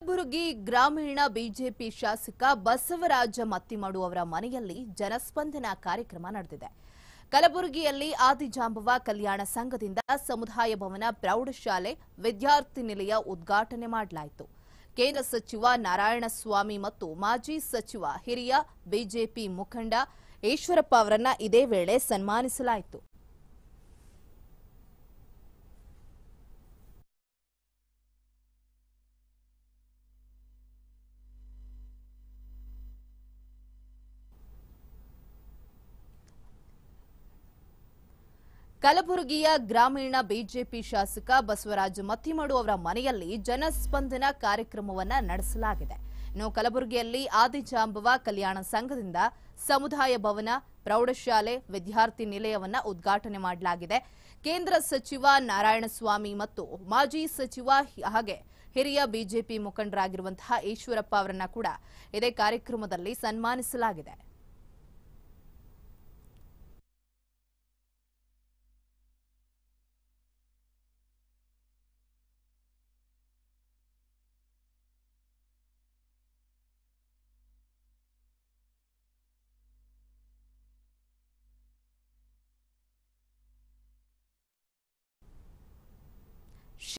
ಕಲಬುರಗಿ ಗ್ರಾಮೀಣ ಬಿಜೆಪಿ ಶಾಸಕ ಬಸವರಾಜ ಮತ್ತಿಮಾಡು ಅವರ ಮನೆಯಲ್ಲಿ ಜನಸ್ಪಂದನ ಕಾರ್ಯಕ್ರಮ ನಡೆದಿದೆ ಕಲಬುರಗಿಯಲ್ಲಿ ಆದಿಜಾಂಬವ ಕಲ್ಯಾಣ ಸಂಘದಿಂದ ಸಮುದಾಯ ಭವನ ಪ್ರೌಢಶಾಲೆ ವಿದ್ಯಾರ್ಥಿ ನಿಲಯ ಉದ್ಘಾಟನೆ ಮಾಡಲಾಯಿತು ಕೇಂದ್ರ ಸಚಿವ ನಾರಾಯಣಸ್ವಾಮಿ ಮತ್ತು ಮಾಜಿ ಸಚಿವ ಹಿರಿಯ ಬಿಜೆಪಿ ಮುಖಂಡ ಈಶ್ವರಪ್ಪ ಅವರನ್ನ ಇದೇ ವೇಳೆ ಸನ್ಮಾನಿಸಲಾಯಿತು ಕಲಬುರಗಿಯ ಗ್ರಾಮೀಣ ಬಿಜೆಪಿ ಶಾಸಕ ಬಸವರಾಜ ಮತ್ತಿಮಡು ಅವರ ಮನೆಯಲ್ಲಿ ಜನಸ್ಪಂದನ ಕಾರ್ಯಕ್ರಮವನ್ನ ನಡೆಸಲಾಗಿದೆ ಇನ್ನು ಕಲಬುರಗಿಯಲ್ಲಿ ಆದಿಜಾಂಬವ ಕಲ್ಯಾಣ ಸಂಘದಿಂದ ಸಮುದಾಯ ಭವನ ಪ್ರೌಢಶಾಲೆ ವಿದ್ಯಾರ್ಥಿ ನಿಲಯವನ್ನ ಉದ್ಘಾಟನೆ ಮಾಡಲಾಗಿದೆ ಕೇಂದ್ರ ಸಚಿವ ನಾರಾಯಣಸ್ವಾಮಿ ಮತ್ತು ಮಾಜಿ ಸಚಿವ ಹಾಗೆ ಹಿರಿಯ ಬಿಜೆಪಿ ಮುಖಂಡರಾಗಿರುವಂತಹ ಈಶ್ವರಪ್ಪ ಅವರನ್ನ ಕೂಡ ಇದೇ ಕಾರ್ಯಕ್ರಮದಲ್ಲಿ ಸನ್ಮಾನಿಸಲಾಗಿದೆ